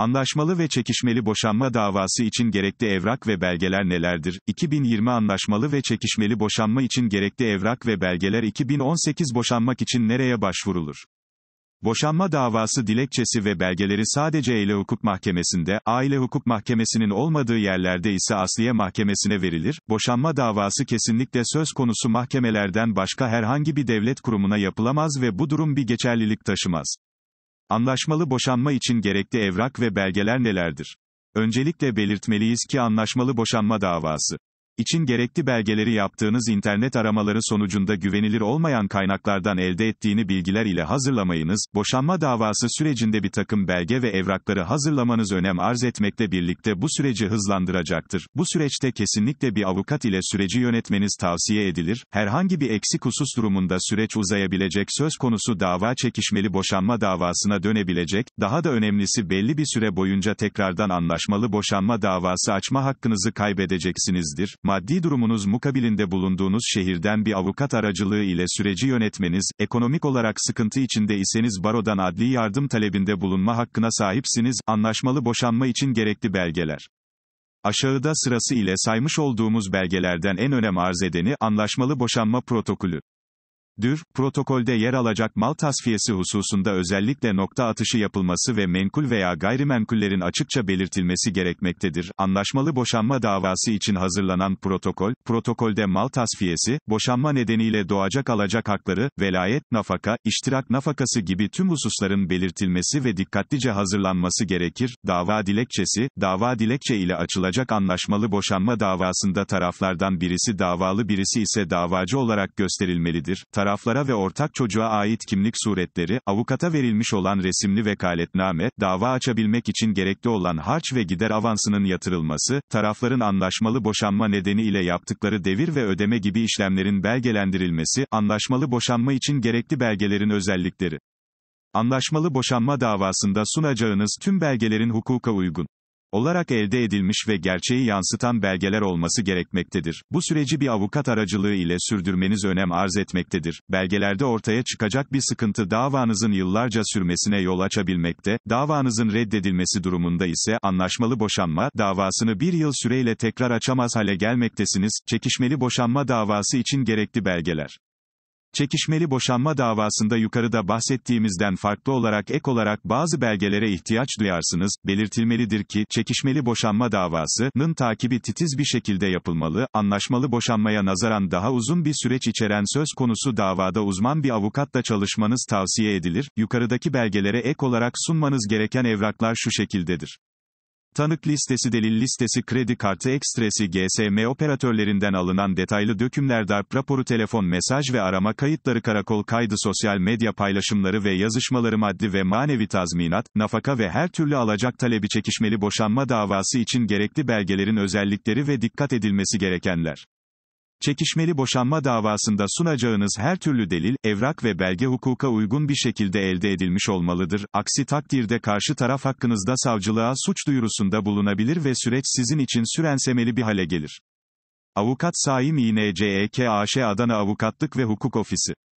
Anlaşmalı ve çekişmeli boşanma davası için gerekli evrak ve belgeler nelerdir? 2020 Anlaşmalı ve çekişmeli boşanma için gerekli evrak ve belgeler 2018 Boşanmak için nereye başvurulur? Boşanma davası dilekçesi ve belgeleri sadece aile Hukuk Mahkemesi'nde, Aile Hukuk Mahkemesi'nin olmadığı yerlerde ise Asliye Mahkemesi'ne verilir. Boşanma davası kesinlikle söz konusu mahkemelerden başka herhangi bir devlet kurumuna yapılamaz ve bu durum bir geçerlilik taşımaz. Anlaşmalı boşanma için gerekli evrak ve belgeler nelerdir? Öncelikle belirtmeliyiz ki anlaşmalı boşanma davası için gerekli belgeleri yaptığınız internet aramaları sonucunda güvenilir olmayan kaynaklardan elde ettiğini bilgiler ile hazırlamayınız, boşanma davası sürecinde bir takım belge ve evrakları hazırlamanız önem arz etmekle birlikte bu süreci hızlandıracaktır. Bu süreçte kesinlikle bir avukat ile süreci yönetmeniz tavsiye edilir, herhangi bir eksik husus durumunda süreç uzayabilecek söz konusu dava çekişmeli boşanma davasına dönebilecek, daha da önemlisi belli bir süre boyunca tekrardan anlaşmalı boşanma davası açma hakkınızı kaybedeceksinizdir maddi durumunuz mukabilinde bulunduğunuz şehirden bir avukat aracılığı ile süreci yönetmeniz, ekonomik olarak sıkıntı içinde iseniz barodan adli yardım talebinde bulunma hakkına sahipsiniz, anlaşmalı boşanma için gerekli belgeler. Aşağıda sırası ile saymış olduğumuz belgelerden en önem arz edeni, anlaşmalı boşanma protokolü. Dür, protokolde yer alacak mal tasfiyesi hususunda özellikle nokta atışı yapılması ve menkul veya gayrimenkullerin açıkça belirtilmesi gerekmektedir. Anlaşmalı boşanma davası için hazırlanan protokol, protokolde mal tasfiyesi, boşanma nedeniyle doğacak alacak hakları, velayet, nafaka, iştirak nafakası gibi tüm hususların belirtilmesi ve dikkatlice hazırlanması gerekir. Dava dilekçesi, dava dilekçe ile açılacak anlaşmalı boşanma davasında taraflardan birisi davalı birisi ise davacı olarak gösterilmelidir. Taraf taraflara ve ortak çocuğa ait kimlik suretleri, avukata verilmiş olan resimli vekaletname, dava açabilmek için gerekli olan harç ve gider avansının yatırılması, tarafların anlaşmalı boşanma nedeni ile yaptıkları devir ve ödeme gibi işlemlerin belgelendirilmesi, anlaşmalı boşanma için gerekli belgelerin özellikleri. Anlaşmalı boşanma davasında sunacağınız tüm belgelerin hukuka uygun olarak elde edilmiş ve gerçeği yansıtan belgeler olması gerekmektedir. Bu süreci bir avukat aracılığı ile sürdürmeniz önem arz etmektedir. Belgelerde ortaya çıkacak bir sıkıntı davanızın yıllarca sürmesine yol açabilmekte, davanızın reddedilmesi durumunda ise anlaşmalı boşanma davasını bir yıl süreyle tekrar açamaz hale gelmektesiniz, çekişmeli boşanma davası için gerekli belgeler. Çekişmeli boşanma davasında yukarıda bahsettiğimizden farklı olarak ek olarak bazı belgelere ihtiyaç duyarsınız, belirtilmelidir ki, çekişmeli boşanma davasının takibi titiz bir şekilde yapılmalı, anlaşmalı boşanmaya nazaran daha uzun bir süreç içeren söz konusu davada uzman bir avukatla çalışmanız tavsiye edilir, yukarıdaki belgelere ek olarak sunmanız gereken evraklar şu şekildedir. Tanık listesi delil listesi kredi kartı ekstresi GSM operatörlerinden alınan detaylı dökümler darp raporu telefon mesaj ve arama kayıtları karakol kaydı sosyal medya paylaşımları ve yazışmaları maddi ve manevi tazminat, nafaka ve her türlü alacak talebi çekişmeli boşanma davası için gerekli belgelerin özellikleri ve dikkat edilmesi gerekenler. Çekişmeli boşanma davasında sunacağınız her türlü delil, evrak ve belge hukuka uygun bir şekilde elde edilmiş olmalıdır. Aksi takdirde karşı taraf hakkınızda savcılığa suç duyurusunda bulunabilir ve süreç sizin için sürensemeli bir hale gelir. Avukat Saim İNCEKAŞ Adana Avukatlık ve Hukuk Ofisi